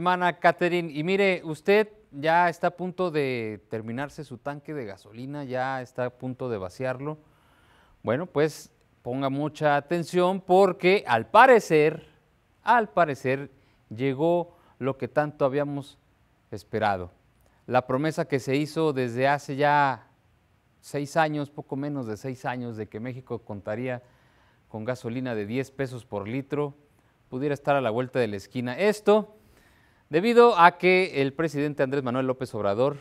hermana Catherine. Y mire, usted ya está a punto de terminarse su tanque de gasolina, ya está a punto de vaciarlo. Bueno, pues ponga mucha atención porque al parecer, al parecer, llegó lo que tanto habíamos esperado. La promesa que se hizo desde hace ya seis años, poco menos de seis años, de que México contaría con gasolina de 10 pesos por litro, pudiera estar a la vuelta de la esquina. Esto Debido a que el presidente Andrés Manuel López Obrador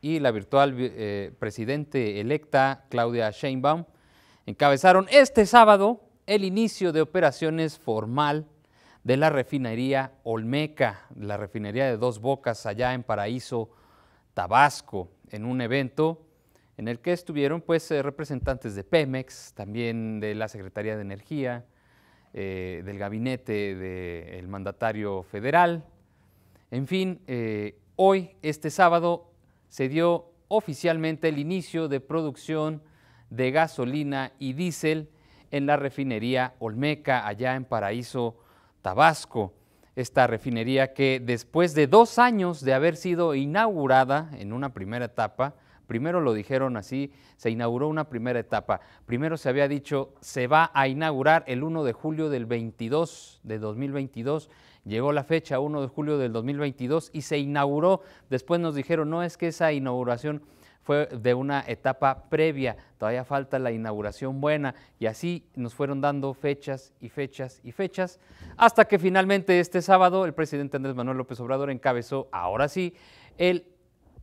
y la virtual eh, presidente electa Claudia Sheinbaum encabezaron este sábado el inicio de operaciones formal de la refinería Olmeca, la refinería de Dos Bocas allá en Paraíso, Tabasco, en un evento en el que estuvieron pues eh, representantes de Pemex, también de la Secretaría de Energía, eh, del gabinete del mandatario federal, en fin, eh, hoy, este sábado, se dio oficialmente el inicio de producción de gasolina y diésel en la refinería Olmeca, allá en Paraíso, Tabasco. Esta refinería que después de dos años de haber sido inaugurada en una primera etapa, primero lo dijeron así, se inauguró una primera etapa. Primero se había dicho, se va a inaugurar el 1 de julio del 22, de 2022, Llegó la fecha 1 de julio del 2022 y se inauguró. Después nos dijeron, no es que esa inauguración fue de una etapa previa, todavía falta la inauguración buena y así nos fueron dando fechas y fechas y fechas, hasta que finalmente este sábado el presidente Andrés Manuel López Obrador encabezó, ahora sí, el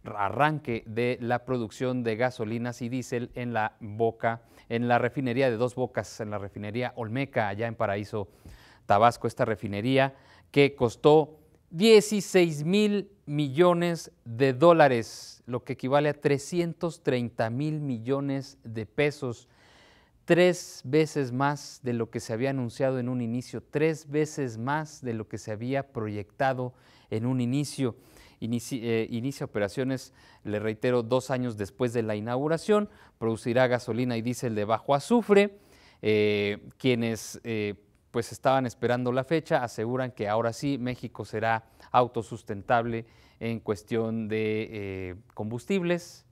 arranque de la producción de gasolinas y diésel en la boca, en la refinería de dos bocas, en la refinería Olmeca, allá en Paraíso, Tabasco, esta refinería que costó 16 mil millones de dólares, lo que equivale a 330 mil millones de pesos, tres veces más de lo que se había anunciado en un inicio, tres veces más de lo que se había proyectado en un inicio. Eh, inicia operaciones, le reitero, dos años después de la inauguración, producirá gasolina y diésel de bajo azufre. Eh, quienes eh, pues estaban esperando la fecha, aseguran que ahora sí México será autosustentable en cuestión de eh, combustibles.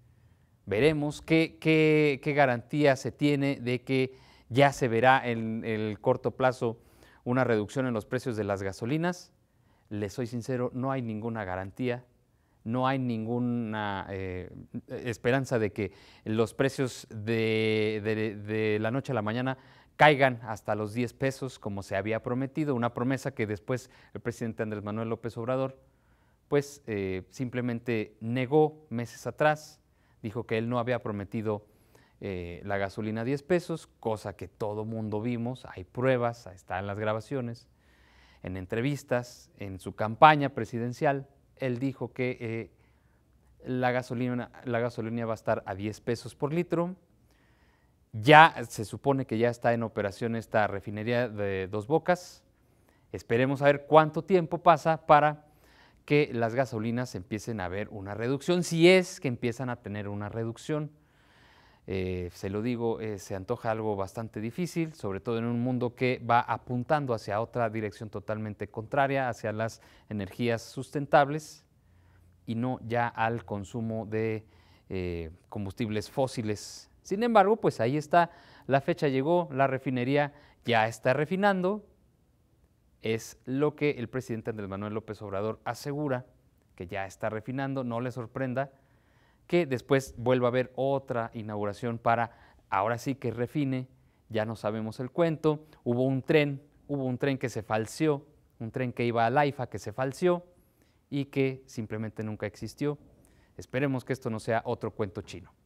Veremos qué, garantía se tiene de que ya se verá en el corto plazo una reducción en los precios de las gasolinas. Les soy sincero, no hay ninguna garantía, no hay ninguna eh, esperanza de que los precios de la noche a la mañana caigan hasta los 10 pesos como se había prometido, una promesa que después el presidente Andrés Manuel López Obrador pues eh, simplemente negó meses atrás, dijo que él no había prometido eh, la gasolina a 10 pesos, cosa que todo mundo vimos, hay pruebas, está en las grabaciones, en entrevistas, en su campaña presidencial, él dijo que eh, la, gasolina, la gasolina va a estar a 10 pesos por litro, ya se supone que ya está en operación esta refinería de Dos Bocas. Esperemos a ver cuánto tiempo pasa para que las gasolinas empiecen a ver una reducción, si es que empiezan a tener una reducción. Eh, se lo digo, eh, se antoja algo bastante difícil, sobre todo en un mundo que va apuntando hacia otra dirección totalmente contraria, hacia las energías sustentables y no ya al consumo de eh, combustibles fósiles sin embargo, pues ahí está, la fecha llegó, la refinería ya está refinando, es lo que el presidente Andrés Manuel López Obrador asegura, que ya está refinando, no le sorprenda que después vuelva a haber otra inauguración para, ahora sí que refine, ya no sabemos el cuento, hubo un tren, hubo un tren que se falseó, un tren que iba a Laifa que se falseó y que simplemente nunca existió. Esperemos que esto no sea otro cuento chino.